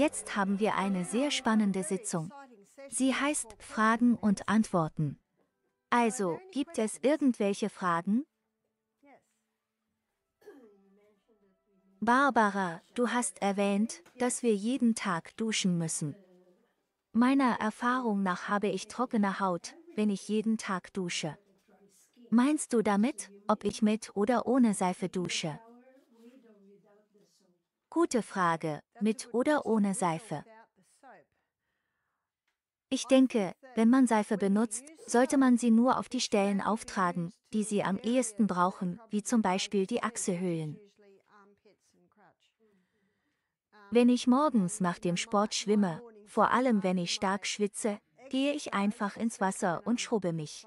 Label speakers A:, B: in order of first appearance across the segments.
A: Jetzt haben wir eine sehr spannende Sitzung. Sie heißt Fragen und Antworten. Also, gibt es irgendwelche Fragen? Barbara, du hast erwähnt, dass wir jeden Tag duschen müssen. Meiner Erfahrung nach habe ich trockene Haut, wenn ich jeden Tag dusche. Meinst du damit, ob ich mit oder ohne Seife dusche? Gute Frage, mit oder ohne Seife. Ich denke, wenn man Seife benutzt, sollte man sie nur auf die Stellen auftragen, die sie am ehesten brauchen, wie zum Beispiel die Achselhöhlen. Wenn ich morgens nach dem Sport schwimme, vor allem wenn ich stark schwitze, gehe ich einfach ins Wasser und schrubbe mich.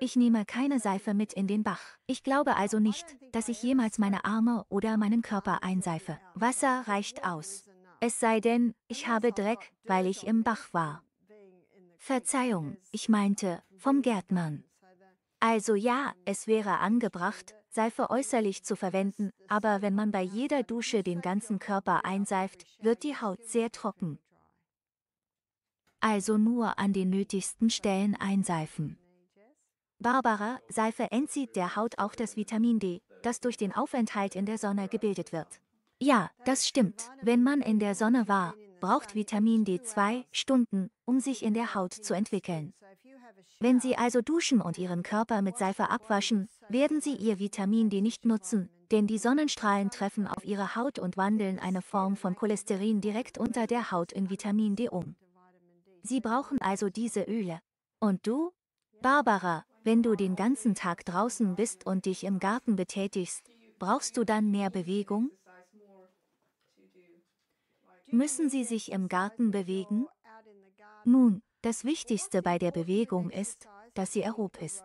A: Ich nehme keine Seife mit in den Bach. Ich glaube also nicht, dass ich jemals meine Arme oder meinen Körper einseife. Wasser reicht aus. Es sei denn, ich habe Dreck, weil ich im Bach war. Verzeihung, ich meinte, vom Gärtnern. Also ja, es wäre angebracht, Seife äußerlich zu verwenden, aber wenn man bei jeder Dusche den ganzen Körper einseift, wird die Haut sehr trocken. Also nur an den nötigsten Stellen einseifen. Barbara, Seife entzieht der Haut auch das Vitamin D, das durch den Aufenthalt in der Sonne gebildet wird. Ja, das stimmt. Wenn man in der Sonne war, braucht Vitamin D zwei Stunden, um sich in der Haut zu entwickeln. Wenn Sie also duschen und Ihren Körper mit Seife abwaschen, werden Sie Ihr Vitamin D nicht nutzen, denn die Sonnenstrahlen treffen auf Ihre Haut und wandeln eine Form von Cholesterin direkt unter der Haut in Vitamin D um. Sie brauchen also diese Öle. Und du? Barbara, wenn du den ganzen Tag draußen bist und dich im Garten betätigst, brauchst du dann mehr Bewegung? Müssen sie sich im Garten bewegen? Nun, das Wichtigste bei der Bewegung ist, dass sie erhob ist.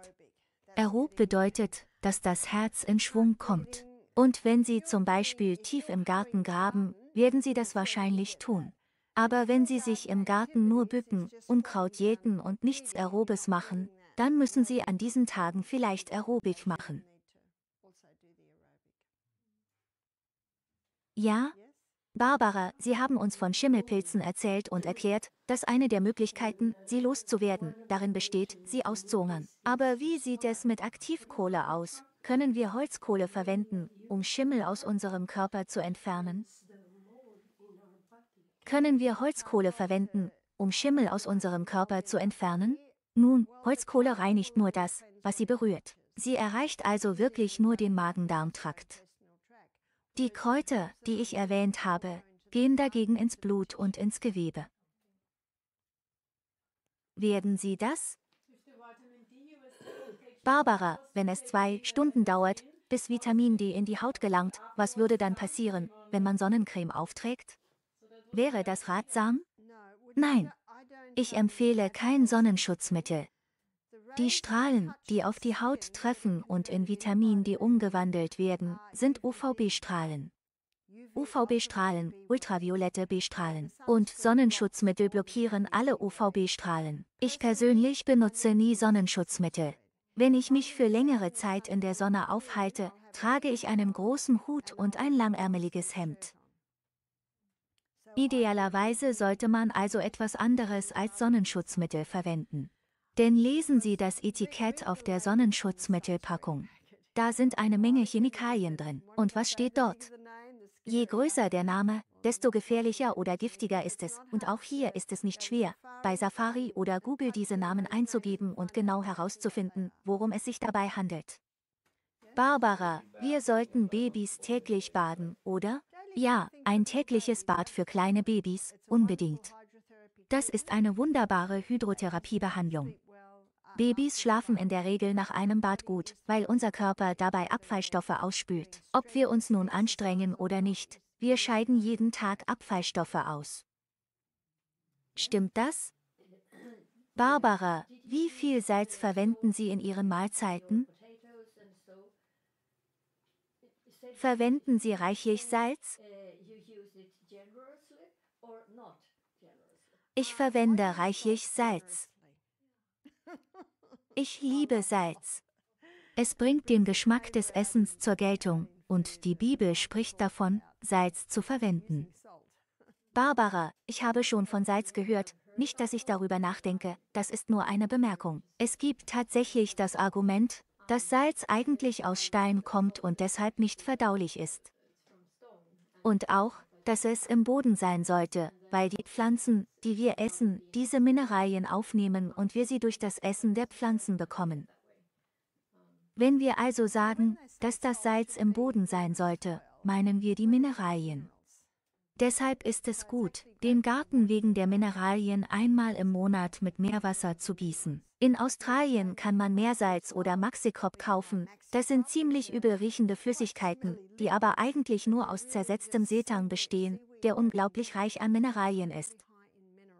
A: Aerob bedeutet, dass das Herz in Schwung kommt. Und wenn Sie zum Beispiel tief im Garten graben, werden Sie das wahrscheinlich tun. Aber wenn Sie sich im Garten nur bücken, Unkraut jäten und nichts Aerobes machen, dann müssen Sie an diesen Tagen vielleicht Aerobic machen. Ja? Barbara, Sie haben uns von Schimmelpilzen erzählt und erklärt, dass eine der Möglichkeiten, sie loszuwerden, darin besteht, sie auszungern. Aber wie sieht es mit Aktivkohle aus? Können wir Holzkohle verwenden, um Schimmel aus unserem Körper zu entfernen? Können wir Holzkohle verwenden, um Schimmel aus unserem Körper zu entfernen? Nun, Holzkohle reinigt nur das, was sie berührt. Sie erreicht also wirklich nur den Magen-Darm-Trakt. Die Kräuter, die ich erwähnt habe, gehen dagegen ins Blut und ins Gewebe. Werden Sie das? Barbara, wenn es zwei Stunden dauert, bis Vitamin D in die Haut gelangt, was würde dann passieren, wenn man Sonnencreme aufträgt? Wäre das ratsam? Nein, ich empfehle kein Sonnenschutzmittel. Die Strahlen, die auf die Haut treffen und in Vitamin D umgewandelt werden, sind UVB-Strahlen. UVB-Strahlen, ultraviolette B-Strahlen und Sonnenschutzmittel blockieren alle UVB-Strahlen. Ich persönlich benutze nie Sonnenschutzmittel. Wenn ich mich für längere Zeit in der Sonne aufhalte, trage ich einen großen Hut und ein langärmeliges Hemd. Idealerweise sollte man also etwas anderes als Sonnenschutzmittel verwenden. Denn lesen Sie das Etikett auf der Sonnenschutzmittelpackung. Da sind eine Menge Chemikalien drin. Und was steht dort? Je größer der Name, desto gefährlicher oder giftiger ist es. Und auch hier ist es nicht schwer, bei Safari oder Google diese Namen einzugeben und genau herauszufinden, worum es sich dabei handelt. Barbara, wir sollten Babys täglich baden, oder? Ja, ein tägliches Bad für kleine Babys, unbedingt. Das ist eine wunderbare Hydrotherapiebehandlung. Babys schlafen in der Regel nach einem Bad gut, weil unser Körper dabei Abfallstoffe ausspült. Ob wir uns nun anstrengen oder nicht, wir scheiden jeden Tag Abfallstoffe aus. Stimmt das? Barbara, wie viel Salz verwenden Sie in Ihren Mahlzeiten?
B: Verwenden Sie reichlich Salz?
A: Ich verwende reichlich Salz. Ich liebe Salz. Es bringt den Geschmack des Essens zur Geltung, und die Bibel spricht davon, Salz zu verwenden. Barbara, ich habe schon von Salz gehört, nicht dass ich darüber nachdenke, das ist nur eine Bemerkung. Es gibt tatsächlich das Argument, dass Salz eigentlich aus Stein kommt und deshalb nicht verdaulich ist. Und auch, dass es im Boden sein sollte, weil die Pflanzen, die wir essen, diese Mineralien aufnehmen und wir sie durch das Essen der Pflanzen bekommen. Wenn wir also sagen, dass das Salz im Boden sein sollte, meinen wir die Mineralien. Deshalb ist es gut, den Garten wegen der Mineralien einmal im Monat mit Meerwasser zu gießen. In Australien kann man Meersalz oder Maxikop kaufen, das sind ziemlich übel riechende Flüssigkeiten, die aber eigentlich nur aus zersetztem Seetang bestehen, der unglaublich reich an Mineralien ist.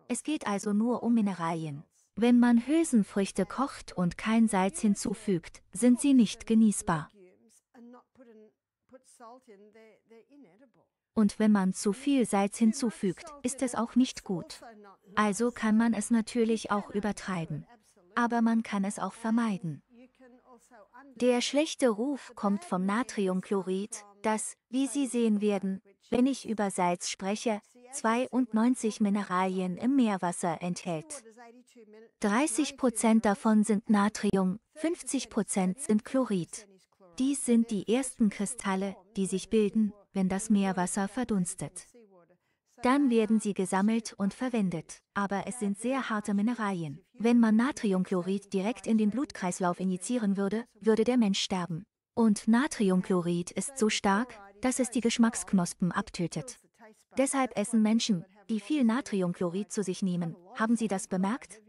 A: Es geht also nur um Mineralien. Wenn man Hülsenfrüchte kocht und kein Salz hinzufügt, sind sie nicht genießbar und wenn man zu viel Salz hinzufügt, ist es auch nicht gut. Also kann man es natürlich auch übertreiben. Aber man kann es auch vermeiden. Der schlechte Ruf kommt vom Natriumchlorid, das, wie Sie sehen werden, wenn ich über Salz spreche, 92 Mineralien im Meerwasser enthält. 30 Prozent davon sind Natrium, 50 Prozent sind Chlorid. Dies sind die ersten Kristalle, die sich bilden, wenn das Meerwasser verdunstet. Dann werden sie gesammelt und verwendet, aber es sind sehr harte Mineralien. Wenn man Natriumchlorid direkt in den Blutkreislauf injizieren würde, würde der Mensch sterben. Und Natriumchlorid ist so stark, dass es die Geschmacksknospen abtötet. Deshalb essen Menschen, die viel Natriumchlorid zu sich nehmen. Haben Sie das bemerkt?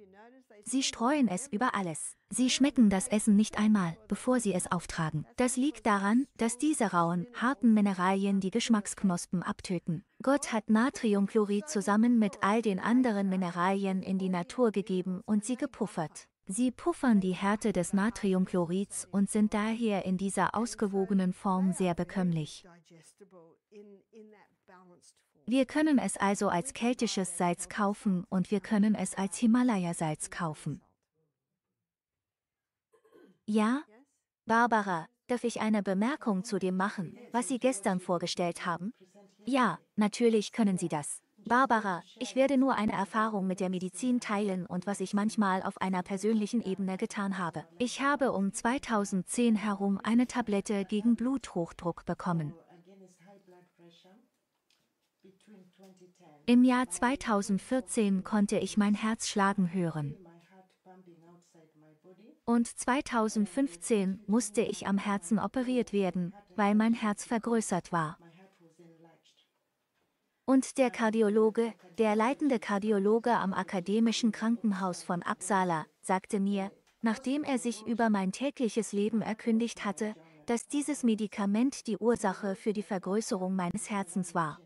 A: Sie streuen es über alles. Sie schmecken das Essen nicht einmal, bevor sie es auftragen. Das liegt daran, dass diese rauen, harten Mineralien die Geschmacksknospen abtöten. Gott hat Natriumchlorid zusammen mit all den anderen Mineralien in die Natur gegeben und sie gepuffert. Sie puffern die Härte des Natriumchlorids und sind daher in dieser ausgewogenen Form sehr bekömmlich. Wir können es also als keltisches Salz kaufen und wir können es als Himalaya-Salz kaufen. Ja? Barbara, darf ich eine Bemerkung zu dem machen, was Sie gestern vorgestellt haben? Ja, natürlich können Sie das. Barbara, ich werde nur eine Erfahrung mit der Medizin teilen und was ich manchmal auf einer persönlichen Ebene getan habe. Ich habe um 2010 herum eine Tablette gegen Bluthochdruck bekommen. Im Jahr 2014 konnte ich mein Herz schlagen hören. Und 2015 musste ich am Herzen operiert werden, weil mein Herz vergrößert war. Und der Kardiologe, der leitende Kardiologe am Akademischen Krankenhaus von Absala, sagte mir, nachdem er sich über mein tägliches Leben erkündigt hatte, dass dieses Medikament die Ursache für die Vergrößerung meines Herzens war.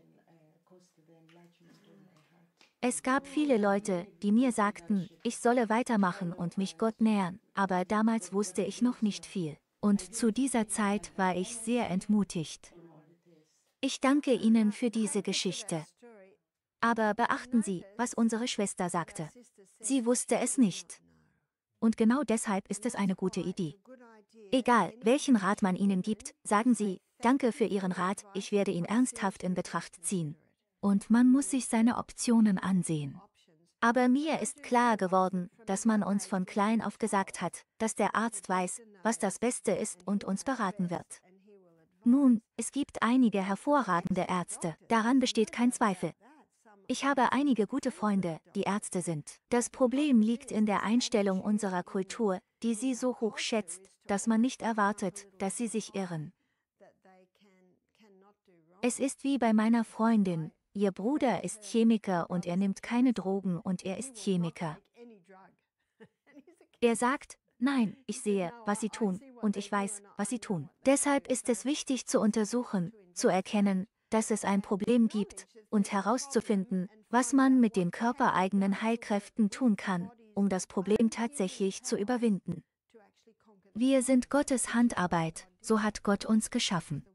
A: Es gab viele Leute, die mir sagten, ich solle weitermachen und mich Gott nähern, aber damals wusste ich noch nicht viel. Und zu dieser Zeit war ich sehr entmutigt. Ich danke Ihnen für diese Geschichte. Aber beachten Sie, was unsere Schwester sagte. Sie wusste es nicht. Und genau deshalb ist es eine gute Idee. Egal, welchen Rat man Ihnen gibt, sagen Sie, danke für Ihren Rat, ich werde ihn ernsthaft in Betracht ziehen und man muss sich seine Optionen ansehen. Aber mir ist klar geworden, dass man uns von klein auf gesagt hat, dass der Arzt weiß, was das Beste ist und uns beraten wird. Nun, es gibt einige hervorragende Ärzte, daran besteht kein Zweifel. Ich habe einige gute Freunde, die Ärzte sind. Das Problem liegt in der Einstellung unserer Kultur, die sie so hoch schätzt, dass man nicht erwartet, dass sie sich irren. Es ist wie bei meiner Freundin, Ihr Bruder ist Chemiker und er nimmt keine Drogen und er ist Chemiker. Er sagt, nein, ich sehe, was sie tun, und ich weiß, was sie tun. Deshalb ist es wichtig zu untersuchen, zu erkennen, dass es ein Problem gibt, und herauszufinden, was man mit den körpereigenen Heilkräften tun kann, um das Problem tatsächlich zu überwinden. Wir sind Gottes Handarbeit, so hat Gott uns geschaffen.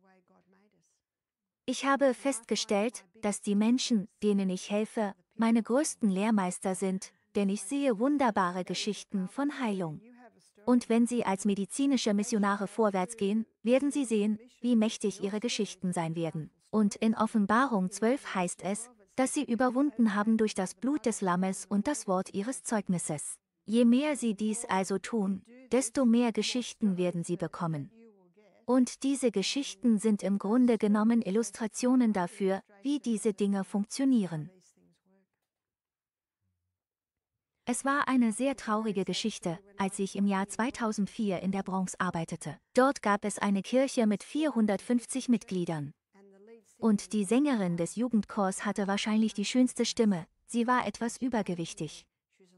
A: Ich habe festgestellt, dass die Menschen, denen ich helfe, meine größten Lehrmeister sind, denn ich sehe wunderbare Geschichten von Heilung. Und wenn sie als medizinische Missionare vorwärts gehen, werden sie sehen, wie mächtig ihre Geschichten sein werden. Und in Offenbarung 12 heißt es, dass sie überwunden haben durch das Blut des Lammes und das Wort ihres Zeugnisses. Je mehr sie dies also tun, desto mehr Geschichten werden sie bekommen. Und diese Geschichten sind im Grunde genommen Illustrationen dafür, wie diese Dinge funktionieren. Es war eine sehr traurige Geschichte, als ich im Jahr 2004 in der Bronx arbeitete. Dort gab es eine Kirche mit 450 Mitgliedern. Und die Sängerin des Jugendchors hatte wahrscheinlich die schönste Stimme, sie war etwas übergewichtig.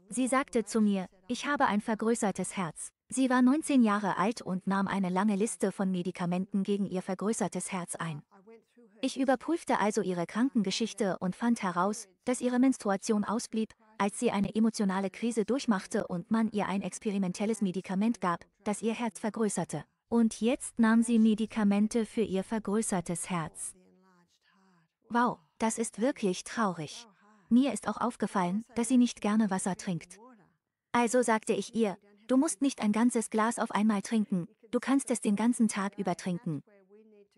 A: Sie sagte zu mir, ich habe ein vergrößertes Herz. Sie war 19 Jahre alt und nahm eine lange Liste von Medikamenten gegen ihr vergrößertes Herz ein. Ich überprüfte also ihre Krankengeschichte und fand heraus, dass ihre Menstruation ausblieb, als sie eine emotionale Krise durchmachte und man ihr ein experimentelles Medikament gab, das ihr Herz vergrößerte. Und jetzt nahm sie Medikamente für ihr vergrößertes Herz. Wow, das ist wirklich traurig. Mir ist auch aufgefallen, dass sie nicht gerne Wasser trinkt. Also sagte ich ihr, Du musst nicht ein ganzes Glas auf einmal trinken, du kannst es den ganzen Tag über trinken.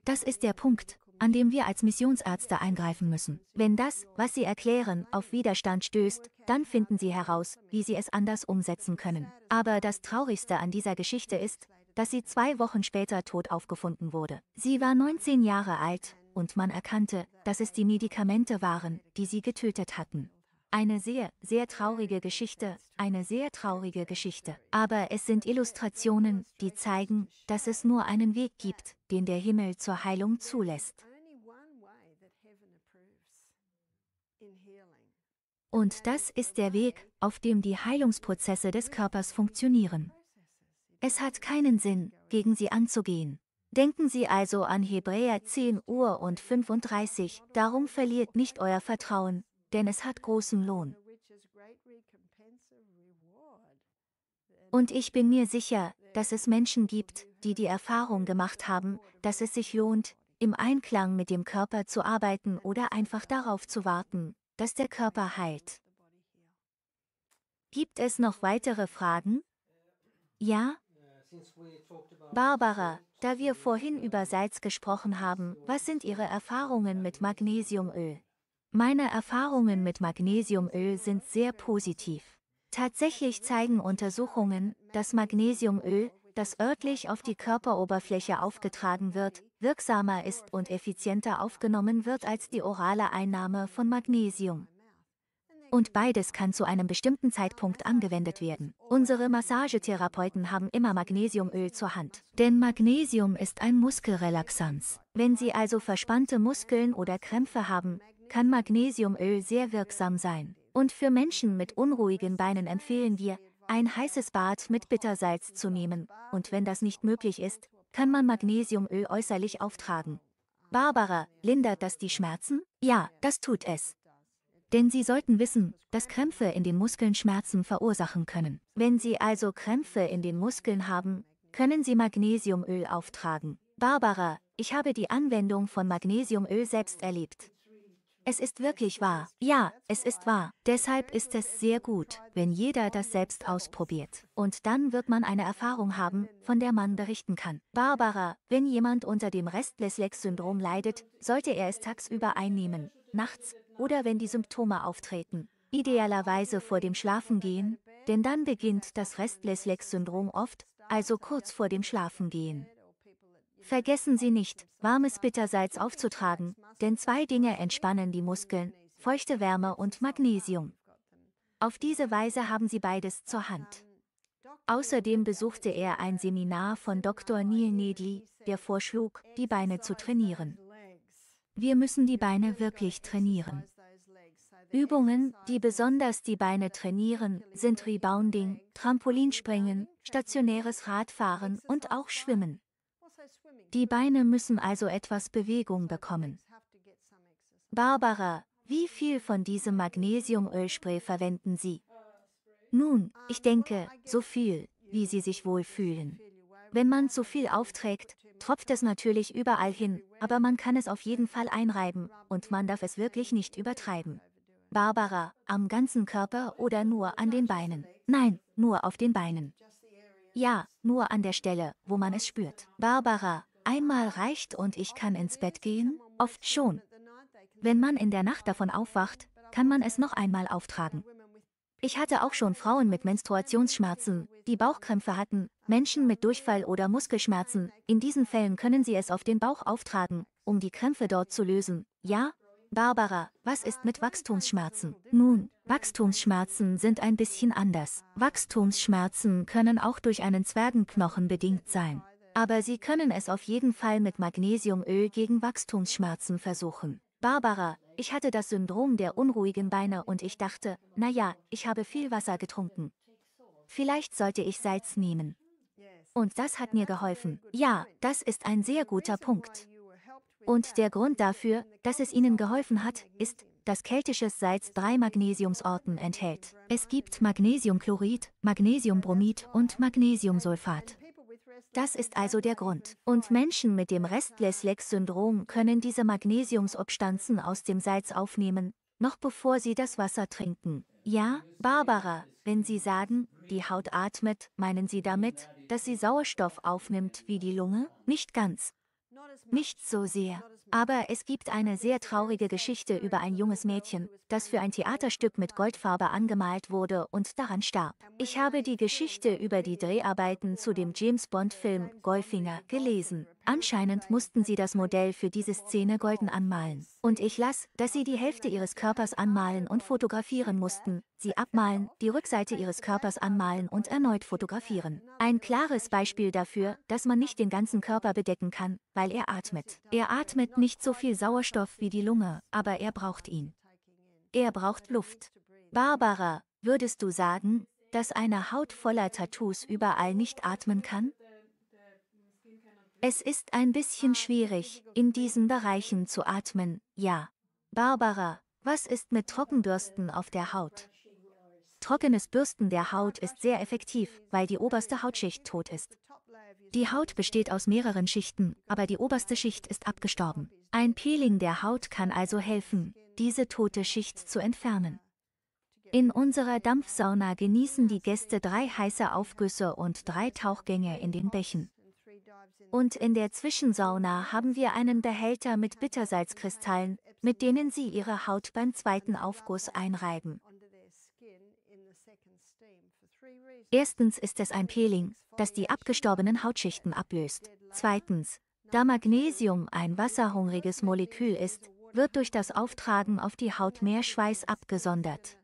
A: Das ist der Punkt, an dem wir als Missionsärzte eingreifen müssen. Wenn das, was sie erklären, auf Widerstand stößt, dann finden sie heraus, wie sie es anders umsetzen können. Aber das Traurigste an dieser Geschichte ist, dass sie zwei Wochen später tot aufgefunden wurde. Sie war 19 Jahre alt, und man erkannte, dass es die Medikamente waren, die sie getötet hatten. Eine sehr, sehr traurige Geschichte, eine sehr traurige Geschichte. Aber es sind Illustrationen, die zeigen, dass es nur einen Weg gibt, den der Himmel zur Heilung zulässt. Und das ist der Weg, auf dem die Heilungsprozesse des Körpers funktionieren. Es hat keinen Sinn, gegen sie anzugehen. Denken Sie also an Hebräer 10 Uhr und 35, darum verliert nicht euer Vertrauen, denn es hat großen Lohn. Und ich bin mir sicher, dass es Menschen gibt, die die Erfahrung gemacht haben, dass es sich lohnt, im Einklang mit dem Körper zu arbeiten oder einfach darauf zu warten, dass der Körper heilt. Gibt es noch weitere Fragen? Ja? Äh, Barbara, da wir vorhin über Salz gesprochen äh, haben, was sind Ihre Erfahrungen mit Magnesiumöl? Meine Erfahrungen mit Magnesiumöl sind sehr positiv. Tatsächlich zeigen Untersuchungen, dass Magnesiumöl, das örtlich auf die Körperoberfläche aufgetragen wird, wirksamer ist und effizienter aufgenommen wird als die orale Einnahme von Magnesium. Und beides kann zu einem bestimmten Zeitpunkt angewendet werden. Unsere Massagetherapeuten haben immer Magnesiumöl zur Hand. Denn Magnesium ist ein Muskelrelaxanz. Wenn Sie also verspannte Muskeln oder Krämpfe haben, kann Magnesiumöl sehr wirksam sein. Und für Menschen mit unruhigen Beinen empfehlen wir, ein heißes Bad mit Bittersalz zu nehmen. Und wenn das nicht möglich ist, kann man Magnesiumöl äußerlich auftragen. Barbara, lindert das die Schmerzen? Ja, das tut es. Denn Sie sollten wissen, dass Krämpfe in den Muskeln Schmerzen verursachen können. Wenn Sie also Krämpfe in den Muskeln haben, können Sie Magnesiumöl auftragen. Barbara, ich habe die Anwendung von Magnesiumöl selbst erlebt. Es ist wirklich wahr. Ja, es ist wahr. Deshalb ist es sehr gut, wenn jeder das selbst ausprobiert. Und dann wird man eine Erfahrung haben, von der man berichten kann. Barbara, wenn jemand unter dem Restless-Legs-Syndrom leidet, sollte er es tagsüber einnehmen, nachts oder wenn die Symptome auftreten. Idealerweise vor dem Schlafengehen, denn dann beginnt das Restless-Legs-Syndrom oft, also kurz vor dem Schlafengehen. Vergessen Sie nicht, warmes Bittersalz aufzutragen, denn zwei Dinge entspannen die Muskeln, feuchte Wärme und Magnesium. Auf diese Weise haben Sie beides zur Hand. Außerdem besuchte er ein Seminar von Dr. Neil Nedley, der vorschlug, die Beine zu trainieren. Wir müssen die Beine wirklich trainieren. Übungen, die besonders die Beine trainieren, sind Rebounding, Trampolinspringen, stationäres Radfahren und auch Schwimmen. Die Beine müssen also etwas Bewegung bekommen. Barbara, wie viel von diesem Magnesiumölspray verwenden Sie? Nun, ich denke, so viel, wie Sie sich wohlfühlen. Wenn man zu viel aufträgt, tropft es natürlich überall hin, aber man kann es auf jeden Fall einreiben, und man darf es wirklich nicht übertreiben. Barbara, am ganzen Körper oder nur an den Beinen? Nein, nur auf den Beinen. Ja, nur an der Stelle, wo man es spürt. Barbara, einmal reicht und ich kann ins Bett gehen? Oft schon. Wenn man in der Nacht davon aufwacht, kann man es noch einmal auftragen. Ich hatte auch schon Frauen mit Menstruationsschmerzen, die Bauchkrämpfe hatten, Menschen mit Durchfall oder Muskelschmerzen. In diesen Fällen können sie es auf den Bauch auftragen, um die Krämpfe dort zu lösen. Ja? Barbara, was ist mit Wachstumsschmerzen? Nun, Wachstumsschmerzen sind ein bisschen anders. Wachstumsschmerzen können auch durch einen Zwergenknochen bedingt sein. Aber Sie können es auf jeden Fall mit Magnesiumöl gegen Wachstumsschmerzen versuchen. Barbara, ich hatte das Syndrom der unruhigen Beine und ich dachte, naja, ich habe viel Wasser getrunken. Vielleicht sollte ich Salz nehmen. Und das hat mir geholfen. Ja, das ist ein sehr guter Punkt. Und der Grund dafür, dass es Ihnen geholfen hat, ist, dass keltisches Salz drei Magnesiumsorten enthält. Es gibt Magnesiumchlorid, Magnesiumbromid und Magnesiumsulfat. Das ist also der Grund. Und Menschen mit dem restless lex syndrom können diese Magnesiumsubstanzen aus dem Salz aufnehmen, noch bevor sie das Wasser trinken. Ja, Barbara, wenn Sie sagen, die Haut atmet, meinen Sie damit, dass sie Sauerstoff aufnimmt wie die Lunge? Nicht ganz. Nicht so sehr. Aber es gibt eine sehr traurige Geschichte über ein junges Mädchen, das für ein Theaterstück mit Goldfarbe angemalt wurde und daran starb. Ich habe die Geschichte über die Dreharbeiten zu dem James Bond-Film Goldfinger gelesen. Anscheinend mussten sie das Modell für diese Szene golden anmalen. Und ich las, dass sie die Hälfte ihres Körpers anmalen und fotografieren mussten, sie abmalen, die Rückseite ihres Körpers anmalen und erneut fotografieren. Ein klares Beispiel dafür, dass man nicht den ganzen Körper bedecken kann, weil er atmet. Er atmet nicht so viel Sauerstoff wie die Lunge, aber er braucht ihn. Er braucht Luft. Barbara, würdest du sagen, dass eine Haut voller Tattoos überall nicht atmen kann? Es ist ein bisschen schwierig, in diesen Bereichen zu atmen, ja. Barbara, was ist mit Trockenbürsten auf der Haut? Trockenes Bürsten der Haut ist sehr effektiv, weil die oberste Hautschicht tot ist. Die Haut besteht aus mehreren Schichten, aber die oberste Schicht ist abgestorben. Ein Peeling der Haut kann also helfen, diese tote Schicht zu entfernen. In unserer Dampfsauna genießen die Gäste drei heiße Aufgüsse und drei Tauchgänge in den Bächen. Und in der Zwischensauna haben wir einen Behälter mit Bittersalzkristallen, mit denen sie ihre Haut beim zweiten Aufguss einreiben. Erstens ist es ein Peeling, das die abgestorbenen Hautschichten ablöst. Zweitens, da Magnesium ein wasserhungriges Molekül ist, wird durch das Auftragen auf die Haut mehr Schweiß abgesondert.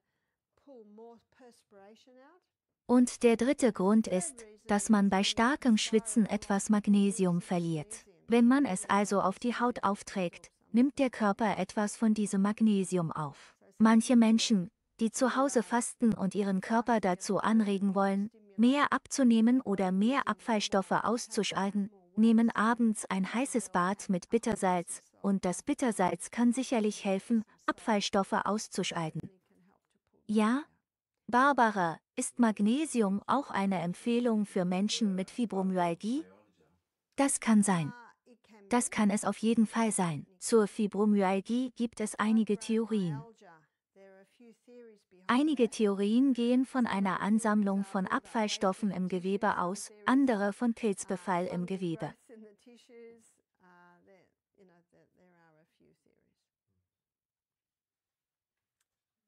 A: Und der dritte Grund ist, dass man bei starkem Schwitzen etwas Magnesium verliert. Wenn man es also auf die Haut aufträgt, nimmt der Körper etwas von diesem Magnesium auf. Manche Menschen, die zu Hause fasten und ihren Körper dazu anregen wollen, mehr abzunehmen oder mehr Abfallstoffe auszuscheiden, nehmen abends ein heißes Bad mit Bittersalz, und das Bittersalz kann sicherlich helfen, Abfallstoffe auszuscheiden. Ja? Barbara, ist Magnesium auch eine Empfehlung für Menschen mit Fibromyalgie? Das kann sein. Das kann es auf jeden Fall sein. Zur Fibromyalgie gibt es einige Theorien. Einige Theorien gehen von einer Ansammlung von Abfallstoffen im Gewebe aus, andere von Pilzbefall im Gewebe.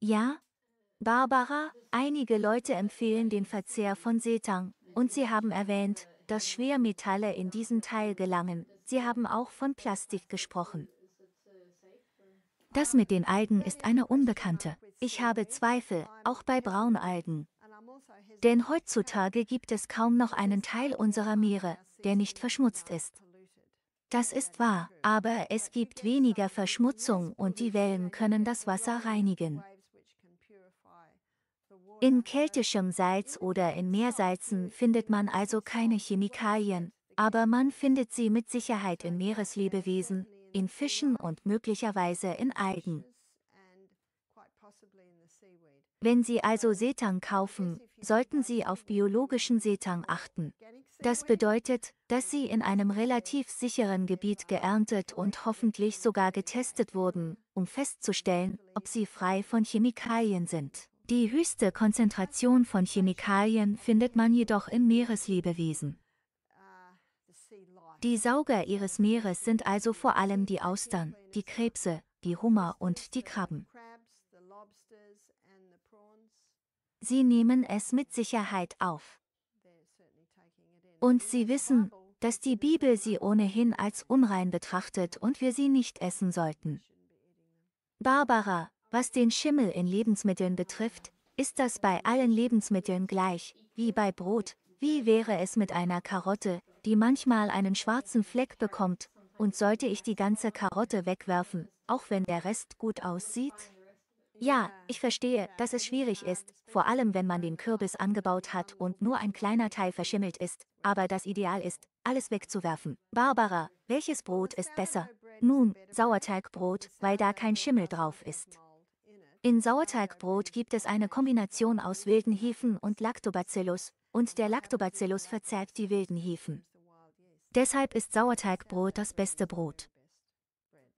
A: Ja, Barbara, einige Leute empfehlen den Verzehr von Seetang, und sie haben erwähnt, dass Schwermetalle in diesen Teil gelangen, sie haben auch von Plastik gesprochen. Das mit den Algen ist eine Unbekannte. Ich habe Zweifel, auch bei Braunalgen. Denn heutzutage gibt es kaum noch einen Teil unserer Meere, der nicht verschmutzt ist. Das ist wahr, aber es gibt weniger Verschmutzung und die Wellen können das Wasser reinigen. In keltischem Salz oder in Meersalzen findet man also keine Chemikalien, aber man findet sie mit Sicherheit in Meereslebewesen, in Fischen und möglicherweise in Algen. Wenn Sie also Seetang kaufen, sollten Sie auf biologischen Seetang achten. Das bedeutet, dass sie in einem relativ sicheren Gebiet geerntet und hoffentlich sogar getestet wurden, um festzustellen, ob sie frei von Chemikalien sind. Die höchste Konzentration von Chemikalien findet man jedoch in Meereslebewesen. Die Sauger ihres Meeres sind also vor allem die Austern, die Krebse, die Hummer und die Krabben. Sie nehmen es mit Sicherheit auf. Und sie wissen, dass die Bibel sie ohnehin als unrein betrachtet und wir sie nicht essen sollten. Barbara, was den Schimmel in Lebensmitteln betrifft, ist das bei allen Lebensmitteln gleich, wie bei Brot, wie wäre es mit einer Karotte, die manchmal einen schwarzen Fleck bekommt, und sollte ich die ganze Karotte wegwerfen, auch wenn der Rest gut aussieht? Ja, ich verstehe, dass es schwierig ist, vor allem wenn man den Kürbis angebaut hat und nur ein kleiner Teil verschimmelt ist, aber das Ideal ist, alles wegzuwerfen. Barbara, welches Brot ist besser? Nun, Sauerteigbrot, weil da kein Schimmel drauf ist. In Sauerteigbrot gibt es eine Kombination aus wilden Hefen und Lactobacillus, und der Lactobacillus verzerrt die wilden Hefen. Deshalb ist Sauerteigbrot das beste Brot.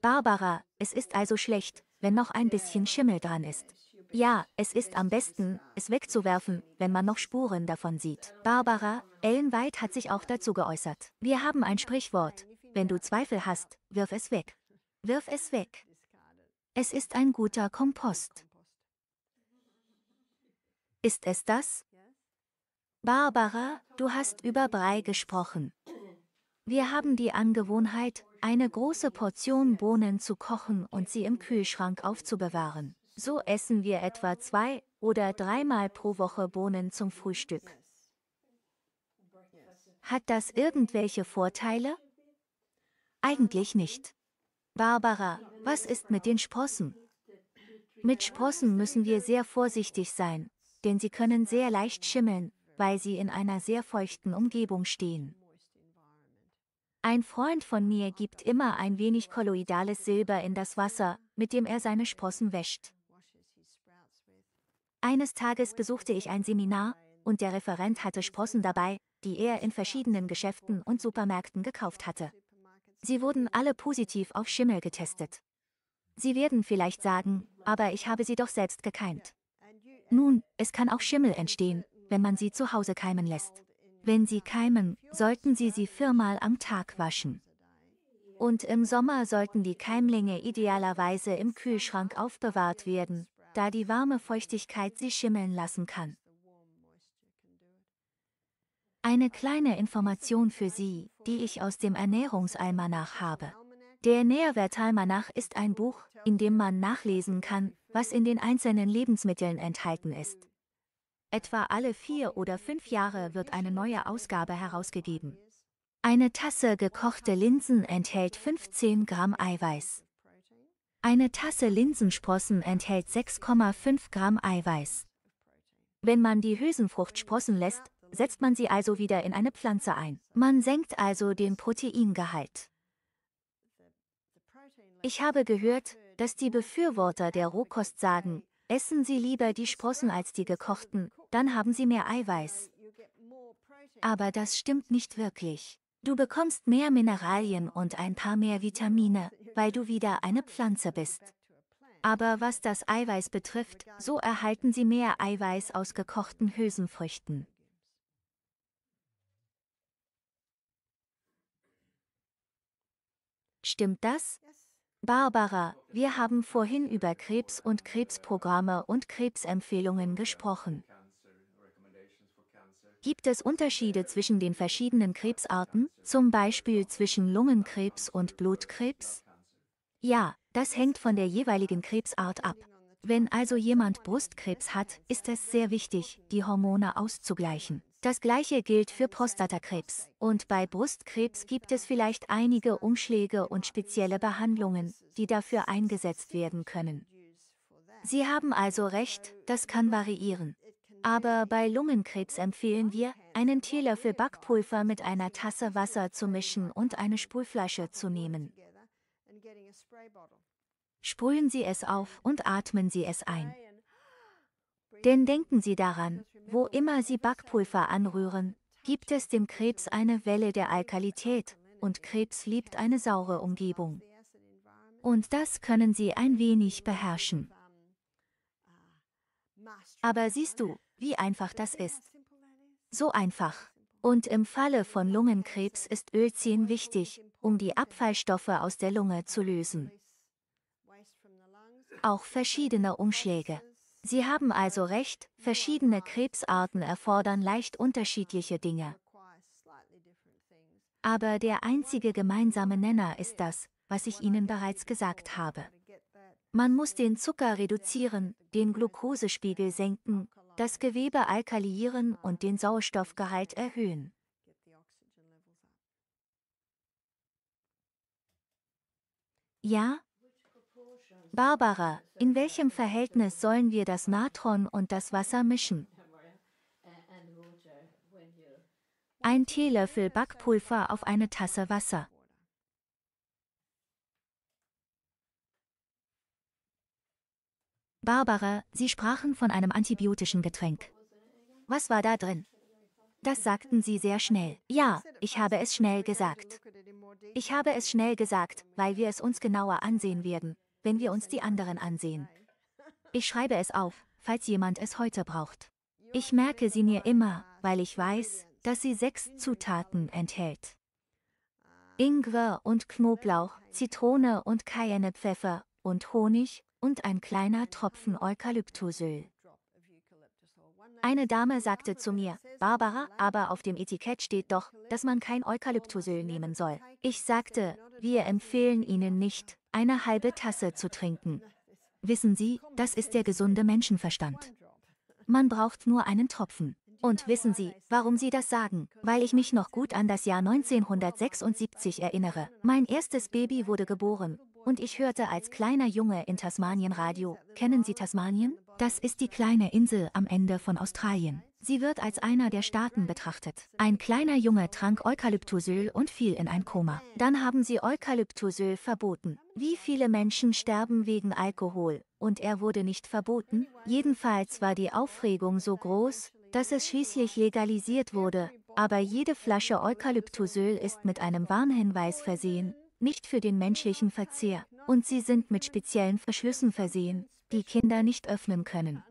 A: Barbara, es ist also schlecht, wenn noch ein bisschen Schimmel dran ist. Ja, es ist am besten, es wegzuwerfen, wenn man noch Spuren davon sieht. Barbara, Ellen White hat sich auch dazu geäußert. Wir haben ein Sprichwort, wenn du Zweifel hast, wirf es weg. Wirf es weg. Es ist ein guter Kompost. Ist es das? Barbara, du hast über Brei gesprochen. Wir haben die Angewohnheit, eine große Portion Bohnen zu kochen und sie im Kühlschrank aufzubewahren. So essen wir etwa zwei oder dreimal pro Woche Bohnen zum Frühstück. Hat das irgendwelche Vorteile? Eigentlich nicht. Barbara, was ist mit den Sprossen? Mit Sprossen müssen wir sehr vorsichtig sein, denn sie können sehr leicht schimmeln, weil sie in einer sehr feuchten Umgebung stehen. Ein Freund von mir gibt immer ein wenig kolloidales Silber in das Wasser, mit dem er seine Sprossen wäscht. Eines Tages besuchte ich ein Seminar, und der Referent hatte Sprossen dabei, die er in verschiedenen Geschäften und Supermärkten gekauft hatte. Sie wurden alle positiv auf Schimmel getestet. Sie werden vielleicht sagen, aber ich habe sie doch selbst gekeimt. Nun, es kann auch Schimmel entstehen, wenn man sie zu Hause keimen lässt. Wenn sie keimen, sollten sie sie viermal am Tag waschen. Und im Sommer sollten die Keimlinge idealerweise im Kühlschrank aufbewahrt werden, da die warme Feuchtigkeit sie schimmeln lassen kann. Eine kleine Information für Sie, die ich aus dem Ernährungsalmanach habe. Der Nährwertalmanach ist ein Buch, in dem man nachlesen kann, was in den einzelnen Lebensmitteln enthalten ist. Etwa alle vier oder fünf Jahre wird eine neue Ausgabe herausgegeben. Eine Tasse gekochte Linsen enthält 15 Gramm Eiweiß. Eine Tasse Linsensprossen enthält 6,5 Gramm Eiweiß. Wenn man die Hülsenfrucht sprossen lässt, setzt man sie also wieder in eine Pflanze ein. Man senkt also den Proteingehalt. Ich habe gehört, dass die Befürworter der Rohkost sagen, essen Sie lieber die Sprossen als die gekochten, dann haben Sie mehr Eiweiß. Aber das stimmt nicht wirklich. Du bekommst mehr Mineralien und ein paar mehr Vitamine, weil du wieder eine Pflanze bist. Aber was das Eiweiß betrifft, so erhalten sie mehr Eiweiß aus gekochten Hülsenfrüchten. Stimmt das? Barbara, wir haben vorhin über Krebs und Krebsprogramme und Krebsempfehlungen gesprochen. Gibt es Unterschiede zwischen den verschiedenen Krebsarten, zum Beispiel zwischen Lungenkrebs und Blutkrebs? Ja, das hängt von der jeweiligen Krebsart ab. Wenn also jemand Brustkrebs hat, ist es sehr wichtig, die Hormone auszugleichen. Das gleiche gilt für Prostatakrebs. Und bei Brustkrebs gibt es vielleicht einige Umschläge und spezielle Behandlungen, die dafür eingesetzt werden können. Sie haben also recht, das kann variieren. Aber bei Lungenkrebs empfehlen wir, einen Teelöffel Backpulver mit einer Tasse Wasser zu mischen und eine Sprühflasche zu nehmen. Sprühen Sie es auf und atmen Sie es ein. Denn denken Sie daran, wo immer Sie Backpulver anrühren, gibt es dem Krebs eine Welle der Alkalität, und Krebs liebt eine saure Umgebung. Und das können Sie ein wenig beherrschen. Aber siehst du, wie einfach das ist. So einfach. Und im Falle von Lungenkrebs ist Ölziehen wichtig, um die Abfallstoffe aus der Lunge zu lösen. Auch verschiedene Umschläge. Sie haben also recht, verschiedene Krebsarten erfordern leicht unterschiedliche Dinge. Aber der einzige gemeinsame Nenner ist das, was ich Ihnen bereits gesagt habe. Man muss den Zucker reduzieren, den Glukosespiegel senken, das Gewebe alkalieren und den Sauerstoffgehalt erhöhen. Ja, Barbara, in welchem Verhältnis sollen wir das Natron und das Wasser mischen? Ein Teelöffel Backpulver auf eine Tasse Wasser. Barbara, Sie sprachen von einem antibiotischen Getränk. Was war da drin? Das sagten Sie sehr schnell. Ja, ich habe es schnell gesagt. Ich habe es schnell gesagt, weil wir es uns genauer ansehen werden wenn wir uns die anderen ansehen. Ich schreibe es auf, falls jemand es heute braucht. Ich merke sie mir immer, weil ich weiß, dass sie sechs Zutaten enthält. Ingwer und Knoblauch, Zitrone und Cayennepfeffer und Honig und ein kleiner Tropfen Eukalyptusöl. Eine Dame sagte zu mir, Barbara, aber auf dem Etikett steht doch, dass man kein Eukalyptusöl nehmen soll. Ich sagte, wir empfehlen Ihnen nicht, eine halbe Tasse zu trinken. Wissen Sie, das ist der gesunde Menschenverstand. Man braucht nur einen Tropfen. Und wissen Sie, warum Sie das sagen? Weil ich mich noch gut an das Jahr 1976 erinnere. Mein erstes Baby wurde geboren. Und ich hörte als kleiner Junge in Tasmanien Radio. Kennen Sie Tasmanien? Das ist die kleine Insel am Ende von Australien. Sie wird als einer der Staaten betrachtet. Ein kleiner Junge trank Eukalyptusöl und fiel in ein Koma. Dann haben sie Eukalyptusöl verboten. Wie viele Menschen sterben wegen Alkohol, und er wurde nicht verboten? Jedenfalls war die Aufregung so groß, dass es schließlich legalisiert wurde, aber jede Flasche Eukalyptusöl ist mit einem Warnhinweis versehen, nicht für den menschlichen Verzehr, und sie sind mit speziellen Verschlüssen versehen, die Kinder nicht öffnen können.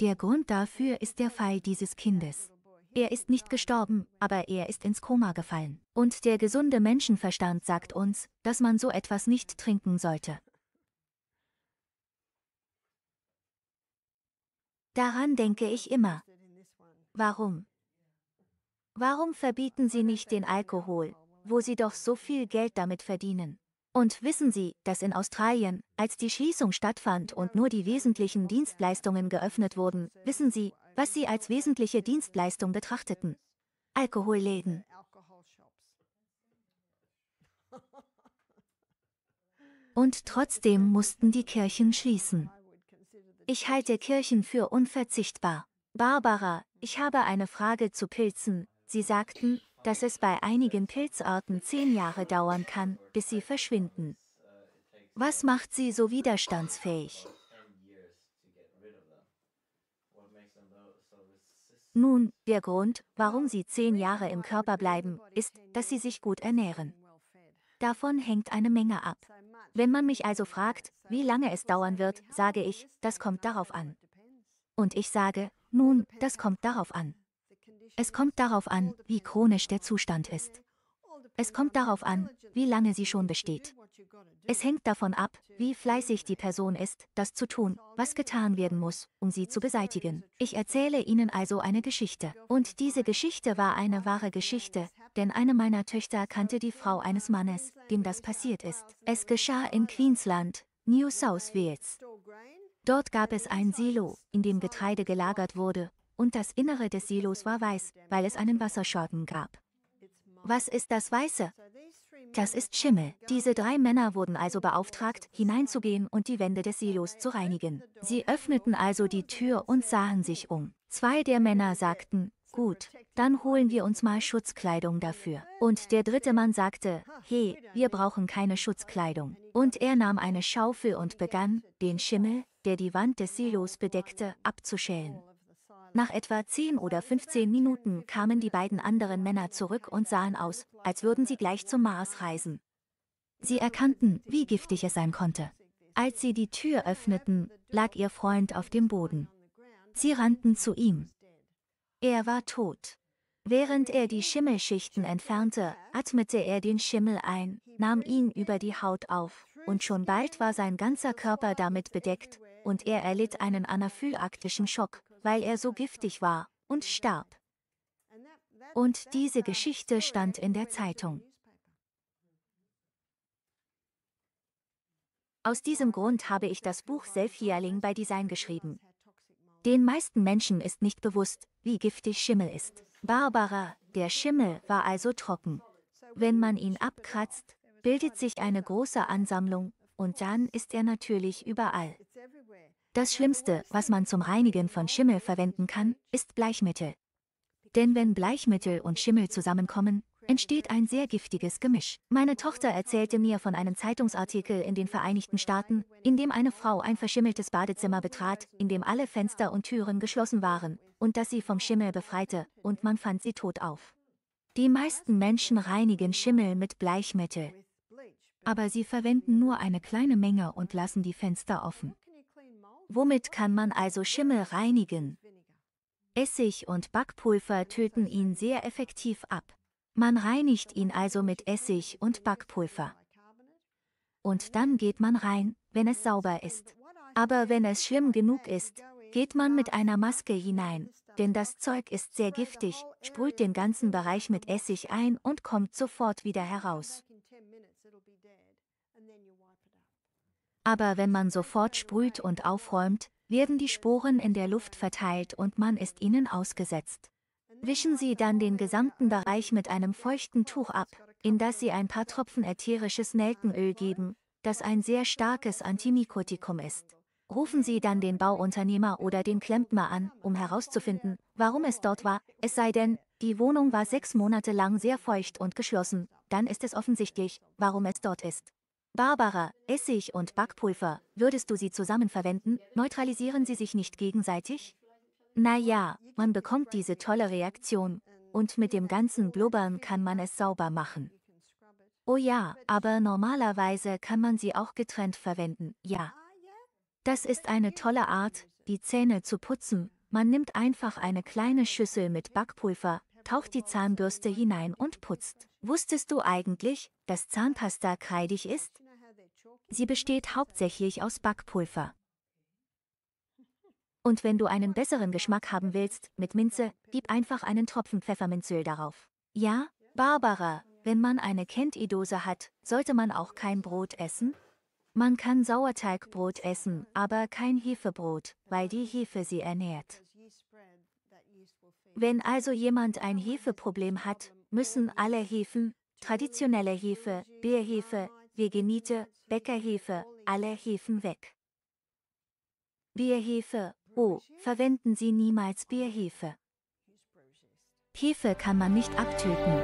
A: Der Grund dafür ist der Fall dieses Kindes. Er ist nicht gestorben, aber er ist ins Koma gefallen. Und der gesunde Menschenverstand sagt uns, dass man so etwas nicht trinken sollte. Daran denke ich immer. Warum? Warum verbieten Sie nicht den Alkohol, wo Sie doch so viel Geld damit verdienen? Und wissen Sie, dass in Australien, als die Schließung stattfand und nur die wesentlichen Dienstleistungen geöffnet wurden, wissen Sie, was Sie als wesentliche Dienstleistung betrachteten? Alkoholläden. Und trotzdem mussten die Kirchen schließen. Ich halte Kirchen für unverzichtbar. Barbara, ich habe eine Frage zu Pilzen. Sie sagten, dass es bei einigen Pilzarten zehn Jahre dauern kann, bis sie verschwinden. Was macht sie so widerstandsfähig? Nun, der Grund, warum sie zehn Jahre im Körper bleiben, ist, dass sie sich gut ernähren. Davon hängt eine Menge ab. Wenn man mich also fragt, wie lange es dauern wird, sage ich, das kommt darauf an. Und ich sage, nun, das kommt darauf an. Es kommt darauf an, wie chronisch der Zustand ist. Es kommt darauf an, wie lange sie schon besteht. Es hängt davon ab, wie fleißig die Person ist, das zu tun, was getan werden muss, um sie zu beseitigen. Ich erzähle Ihnen also eine Geschichte. Und diese Geschichte war eine wahre Geschichte, denn eine meiner Töchter kannte die Frau eines Mannes, dem das passiert ist. Es geschah in Queensland, New South Wales. Dort gab es ein Silo, in dem Getreide gelagert wurde, und das Innere des Silos war weiß, weil es einen Wasserschaden gab. Was ist das Weiße? Das ist Schimmel. Diese drei Männer wurden also beauftragt, hineinzugehen und die Wände des Silos zu reinigen. Sie öffneten also die Tür und sahen sich um. Zwei der Männer sagten, gut, dann holen wir uns mal Schutzkleidung dafür. Und der dritte Mann sagte, hey, wir brauchen keine Schutzkleidung. Und er nahm eine Schaufel und begann, den Schimmel, der die Wand des Silos bedeckte, abzuschälen. Nach etwa 10 oder 15 Minuten kamen die beiden anderen Männer zurück und sahen aus, als würden sie gleich zum Mars reisen. Sie erkannten, wie giftig es sein konnte. Als sie die Tür öffneten, lag ihr Freund auf dem Boden. Sie rannten zu ihm. Er war tot. Während er die Schimmelschichten entfernte, atmete er den Schimmel ein, nahm ihn über die Haut auf, und schon bald war sein ganzer Körper damit bedeckt, und er erlitt einen anaphylaktischen Schock, weil er so giftig war, und starb. Und diese Geschichte stand in der Zeitung. Aus diesem Grund habe ich das Buch Self-Healing by Design geschrieben. Den meisten Menschen ist nicht bewusst, wie giftig Schimmel ist. Barbara, der Schimmel war also trocken. Wenn man ihn abkratzt, bildet sich eine große Ansammlung, und dann ist er natürlich überall. Das Schlimmste, was man zum Reinigen von Schimmel verwenden kann, ist Bleichmittel. Denn wenn Bleichmittel und Schimmel zusammenkommen, entsteht ein sehr giftiges Gemisch. Meine Tochter erzählte mir von einem Zeitungsartikel in den Vereinigten Staaten, in dem eine Frau ein verschimmeltes Badezimmer betrat, in dem alle Fenster und Türen geschlossen waren, und dass sie vom Schimmel befreite, und man fand sie tot auf. Die meisten Menschen reinigen Schimmel mit Bleichmittel. Aber sie verwenden nur eine kleine Menge und lassen die Fenster offen. Womit kann man also Schimmel reinigen? Essig und Backpulver töten ihn sehr effektiv ab. Man reinigt ihn also mit Essig und Backpulver. Und dann geht man rein, wenn es sauber ist. Aber wenn es schlimm genug ist, geht man mit einer Maske hinein, denn das Zeug ist sehr giftig, sprüht den ganzen Bereich mit Essig ein und kommt sofort wieder heraus aber wenn man sofort sprüht und aufräumt, werden die Sporen in der Luft verteilt und man ist ihnen ausgesetzt. Wischen Sie dann den gesamten Bereich mit einem feuchten Tuch ab, in das Sie ein paar Tropfen ätherisches Nelkenöl geben, das ein sehr starkes Antimikotikum ist. Rufen Sie dann den Bauunternehmer oder den Klempner an, um herauszufinden, warum es dort war, es sei denn, die Wohnung war sechs Monate lang sehr feucht und geschlossen, dann ist es offensichtlich, warum es dort ist. Barbara, Essig und Backpulver, würdest du sie zusammen verwenden, neutralisieren sie sich nicht gegenseitig? Naja, man bekommt diese tolle Reaktion, und mit dem ganzen Blubbern kann man es sauber machen. Oh ja, aber normalerweise kann man sie auch getrennt verwenden, ja. Das ist eine tolle Art, die Zähne zu putzen, man nimmt einfach eine kleine Schüssel mit Backpulver, taucht die Zahnbürste hinein und putzt. Wusstest du eigentlich, dass Zahnpasta kreidig ist? Sie besteht hauptsächlich aus Backpulver. Und wenn du einen besseren Geschmack haben willst, mit Minze, gib einfach einen Tropfen Pfefferminzöl darauf. Ja, Barbara, wenn man eine Kent-I-Dose hat, sollte man auch kein Brot essen? Man kann Sauerteigbrot essen, aber kein Hefebrot, weil die Hefe sie ernährt. Wenn also jemand ein Hefeproblem hat, müssen alle Hefen, traditionelle Hefe, Bierhefe, Vegenite, Bäckerhefe, alle Hefen weg. Bierhefe, oh, verwenden Sie niemals Bierhefe. Hefe kann man nicht abtöten.